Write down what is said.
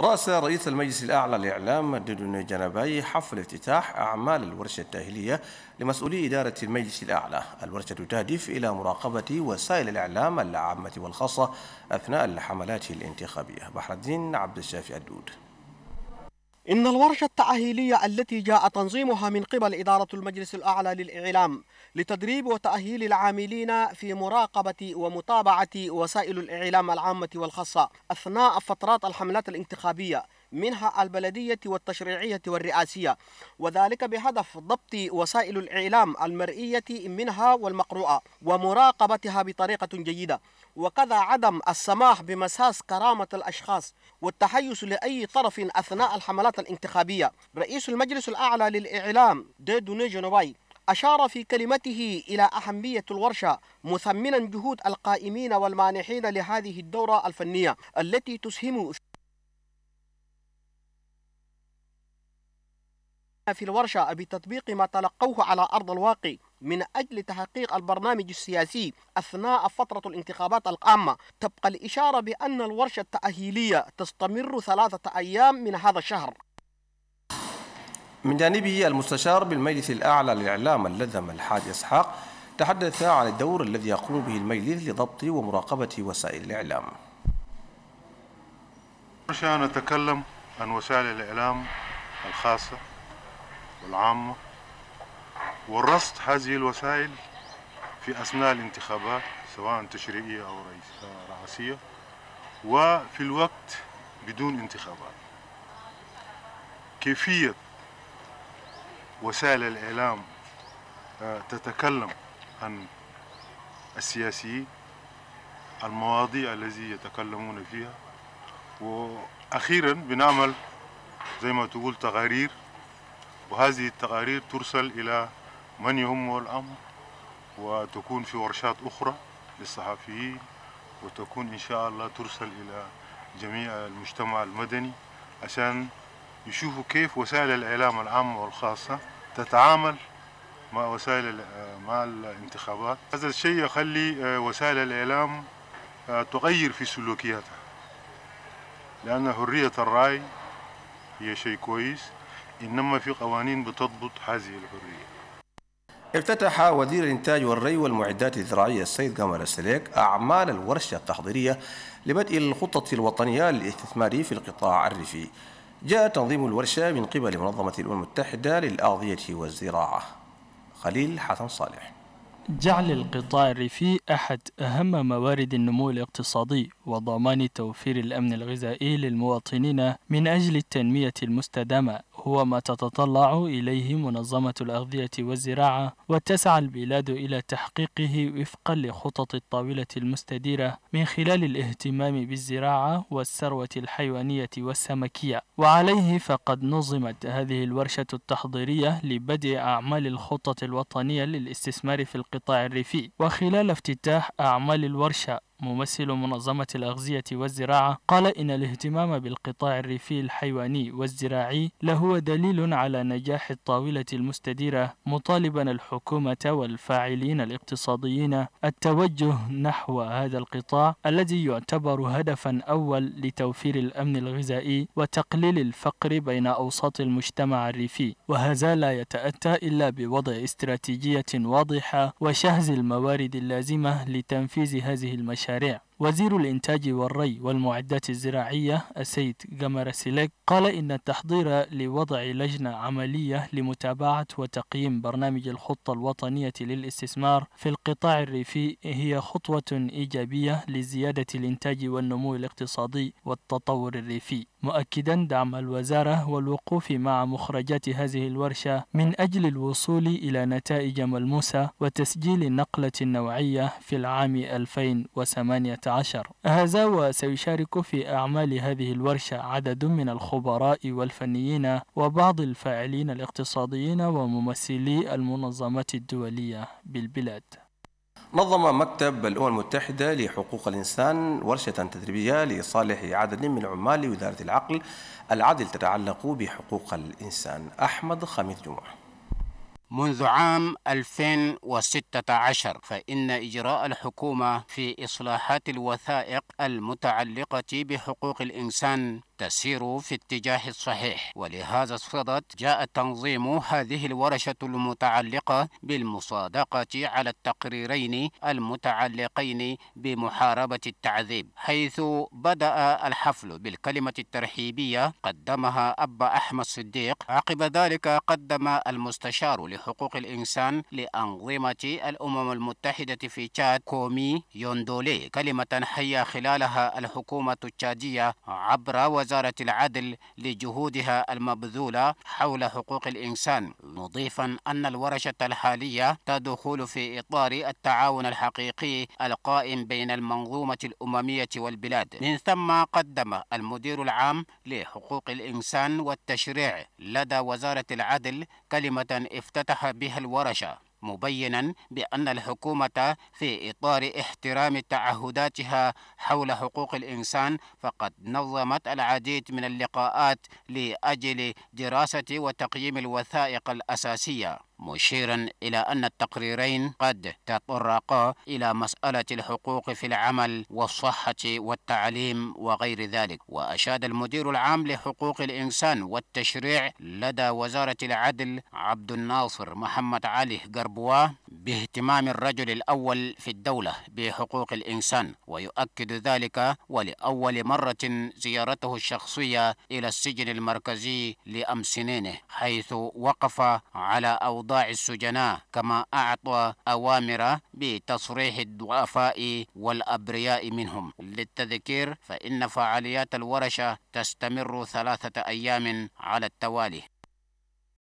رأس رئيس المجلس الأعلى للإعلام دودون جنباي حفل افتتاح أعمال الورشة التأهيلية لمسؤولي إدارة المجلس الأعلى الورشة تهدف إلى مراقبة وسائل الإعلام العامة والخاصة أثناء الحملات الانتخابية بحر الدين عبد الشافي الدود إن الورشة التأهيلية التي جاء تنظيمها من قبل إدارة المجلس الأعلى للإعلام لتدريب وتأهيل العاملين في مراقبة ومتابعة وسائل الإعلام العامة والخاصة أثناء فترات الحملات الانتخابية منها البلدية والتشريعية والرئاسية وذلك بهدف ضبط وسائل الإعلام المرئية منها والمقروءة ومراقبتها بطريقة جيدة وكذا عدم السماح بمساس كرامة الأشخاص والتحيز لأي طرف أثناء الحملات الانتخابية رئيس المجلس الأعلى للإعلام ديدوني نيجنوباي أشار في كلمته إلى أهمية الورشة مثمنا جهود القائمين والمانحين لهذه الدورة الفنية التي تسهم في الورشة بتطبيق ما تلقوه على أرض الواقع من أجل تحقيق البرنامج السياسي أثناء فترة الانتخابات القامة تبقى الإشارة بأن الورشة التأهيلية تستمر ثلاثة أيام من هذا الشهر من جانبه المستشار بالمجلس الأعلى للإعلام اللذم الحاج إسحاق تحدث عن الدور الذي يقوم به المجلس لضبط ومراقبة وسائل الإعلام نتكلم عن وسائل الإعلام الخاصة والعامة ورصد هذه الوسائل في أثناء الانتخابات سواء تشريعية أو رئاسية وفي الوقت بدون انتخابات كيفية وسائل الإعلام آه، تتكلم عن السياسيين المواضيع التي يتكلمون فيها وأخيرا بنعمل زي ما تقول تقارير وهذه التقارير ترسل إلى من يهمه الأمر وتكون في ورشات أخرى للصحفيين وتكون إن شاء الله ترسل إلى جميع المجتمع المدني عشان يشوفوا كيف وسائل الإعلام العامة والخاصة تتعامل مع وسائل مع الانتخابات هذا الشيء يخلي آه، وسائل الإعلام آه، تغير في سلوكياتها لأن حرية الرأي هي شيء كويس إنما في قوانين بتضبط هذه الحرية افتتح وزير الإنتاج والري والمعدات الزراعية السيد قمر السليك أعمال الورشة التحضيرية لبدء الخطة الوطنية للاستثمار في القطاع الريفي جاء تنظيم الورشة من قبل منظمة الأمم المتحدة للأغذية والزراعة خليل حسن صالح جعل القطاع الريفي أحد أهم موارد النمو الاقتصادي وضمان توفير الأمن الغذائي للمواطنين من أجل التنمية المستدامة هو ما تتطلع إليه منظمة الأغذية والزراعة وتسعى البلاد إلى تحقيقه وفقا لخطط الطاولة المستديرة من خلال الاهتمام بالزراعة والثروة الحيوانية والسمكية وعليه فقد نظمت هذه الورشة التحضيرية لبدء أعمال الخطط الوطنية للاستثمار في القطاع الريفي وخلال افتتاح أعمال الورشة ممثل منظمة الأغذية والزراعة قال إن الاهتمام بالقطاع الريفي الحيواني والزراعي لهو دليل على نجاح الطاولة المستديرة مطالبا الحكومة والفاعلين الاقتصاديين التوجه نحو هذا القطاع الذي يعتبر هدفا أول لتوفير الأمن الغذائي وتقليل الفقر بين أوساط المجتمع الريفي وهذا لا يتأتى إلا بوضع استراتيجية واضحة وشهز الموارد اللازمة لتنفيذ هذه المشاريع sharia وزير الإنتاج والري والمعدات الزراعية السيد قمر سيليك قال إن التحضير لوضع لجنة عملية لمتابعة وتقييم برنامج الخطة الوطنية للاستثمار في القطاع الريفي هي خطوة إيجابية لزيادة الإنتاج والنمو الاقتصادي والتطور الريفي مؤكدا دعم الوزارة والوقوف مع مخرجات هذه الورشة من أجل الوصول إلى نتائج ملموسة وتسجيل النقلة النوعية في العام 2018 عشر هذا وسيشارك في أعمال هذه الورشة عدد من الخبراء والفنيين وبعض الفاعلين الاقتصاديين وممثلي المنظمات الدولية بالبلاد نظم مكتب الأمم المتحدة لحقوق الإنسان ورشة تدريبية لصالح عدد من عمال وزارة العقل العدل تتعلق بحقوق الإنسان أحمد خميس جمعه منذ عام 2016 فإن إجراء الحكومة في إصلاحات الوثائق المتعلقة بحقوق الإنسان تسير في اتجاه الصحيح ولهذا الصدد جاء تنظيم هذه الورشة المتعلقة بالمصادقة على التقريرين المتعلقين بمحاربة التعذيب حيث بدأ الحفل بالكلمة الترحيبية قدمها أبا أحمد صديق عقب ذلك قدم المستشار لحقوق الإنسان لأنظمة الأمم المتحدة في تشاد كومي يوندولي كلمة حية خلالها الحكومة التشادية عبر وزارة العدل لجهودها المبذولة حول حقوق الإنسان مضيفا أن الورشة الحالية تدخل في إطار التعاون الحقيقي القائم بين المنظومة الأممية والبلاد من ثم قدم المدير العام لحقوق الإنسان والتشريع لدى وزارة العدل كلمة افتتح بها الورشة مبينا بأن الحكومة في إطار احترام تعهداتها حول حقوق الإنسان فقد نظمت العديد من اللقاءات لأجل دراسة وتقييم الوثائق الأساسية مشيرا إلى أن التقريرين قد تطرقا إلى مسألة الحقوق في العمل والصحة والتعليم وغير ذلك وأشاد المدير العام لحقوق الإنسان والتشريع لدى وزارة العدل عبد الناصر محمد علي قربوا باهتمام الرجل الأول في الدولة بحقوق الإنسان ويؤكد ذلك ولأول مرة زيارته الشخصية إلى السجن المركزي لأمسنينه حيث وقف على أوضاع أوضاع السجناء كما أعطى أوامر بتصريح الضعفاء والأبرياء منهم للتذكير فإن فعاليات الورشة تستمر ثلاثة أيام على التوالي